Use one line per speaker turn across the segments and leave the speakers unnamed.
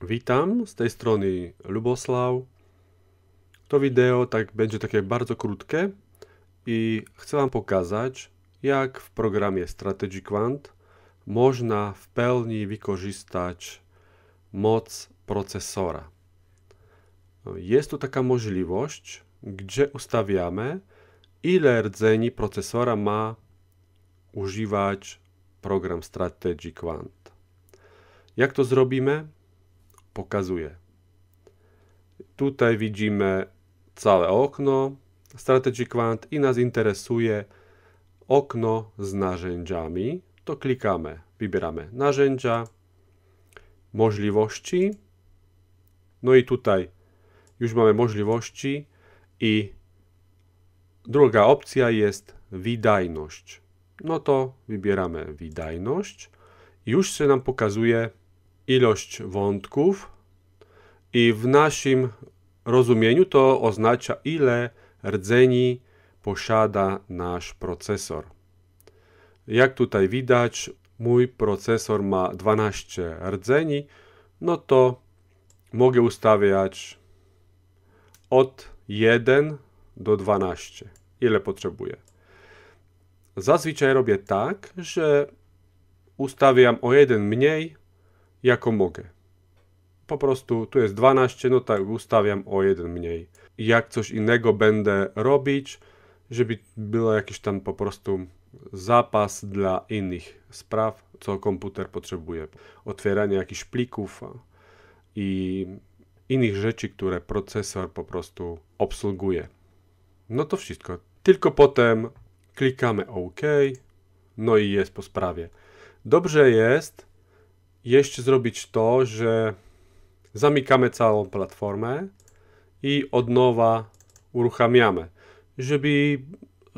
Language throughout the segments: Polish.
Witam, z tej strony Lubosław. To wideo tak, będzie takie bardzo krótkie i chcę Wam pokazać, jak w programie Strategy Quant można w pełni wykorzystać moc procesora. Jest tu taka możliwość, gdzie ustawiamy, ile rdzeni procesora ma używać program Strategy Quant. Jak to zrobimy? pokazuje. Tutaj widzimy całe okno Strategy Quant i nas interesuje okno z narzędziami. To klikamy, wybieramy narzędzia, możliwości. No i tutaj już mamy możliwości i druga opcja jest wydajność. No to wybieramy wydajność. Już się nam pokazuje ilość wątków, i w naszym rozumieniu to oznacza, ile rdzeni posiada nasz procesor. Jak tutaj widać, mój procesor ma 12 rdzeni, no to mogę ustawiać od 1 do 12, ile potrzebuję. Zazwyczaj robię tak, że ustawiam o jeden mniej, jako mogę po prostu tu jest 12, no tak ustawiam o jeden mniej. Jak coś innego będę robić, żeby było jakiś tam po prostu zapas dla innych spraw, co komputer potrzebuje. Otwieranie jakichś plików i innych rzeczy, które procesor po prostu obsługuje. No to wszystko. Tylko potem klikamy OK, no i jest po sprawie. Dobrze jest jeszcze zrobić to, że Zamykamy całą platformę i od nowa uruchamiamy, żeby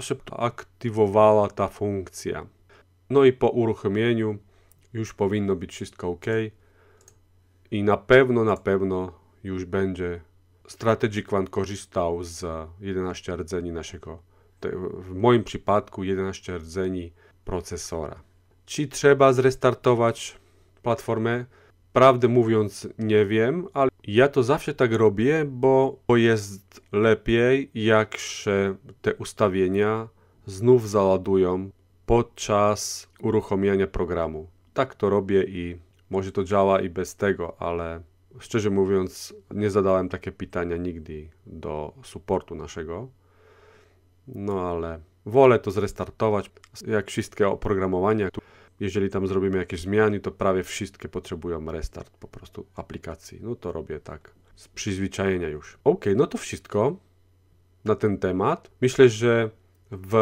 szybko aktywowała ta funkcja. No i po uruchomieniu już powinno być wszystko ok i na pewno, na pewno już będzie Strategic One korzystał z 11 rdzeni naszego, w moim przypadku 11 rdzeni procesora. Czy trzeba zrestartować platformę? Prawdę mówiąc, nie wiem, ale ja to zawsze tak robię, bo, bo jest lepiej, jak się te ustawienia znów załadują podczas uruchomienia programu. Tak to robię i może to działa i bez tego, ale szczerze mówiąc, nie zadałem takie pytania nigdy do supportu naszego. No ale wolę to zrestartować, jak wszystkie oprogramowania jeżeli tam zrobimy jakieś zmiany, to prawie wszystkie potrzebują restart po prostu aplikacji. No to robię tak z przyzwyczajenia już. Ok, no to wszystko na ten temat. Myślę, że w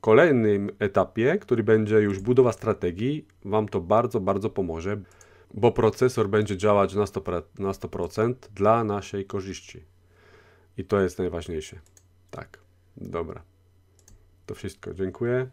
kolejnym etapie, który będzie już budowa strategii, Wam to bardzo, bardzo pomoże, bo procesor będzie działać na 100%, na 100% dla naszej korzyści. I to jest najważniejsze. Tak, dobra. To wszystko. Dziękuję.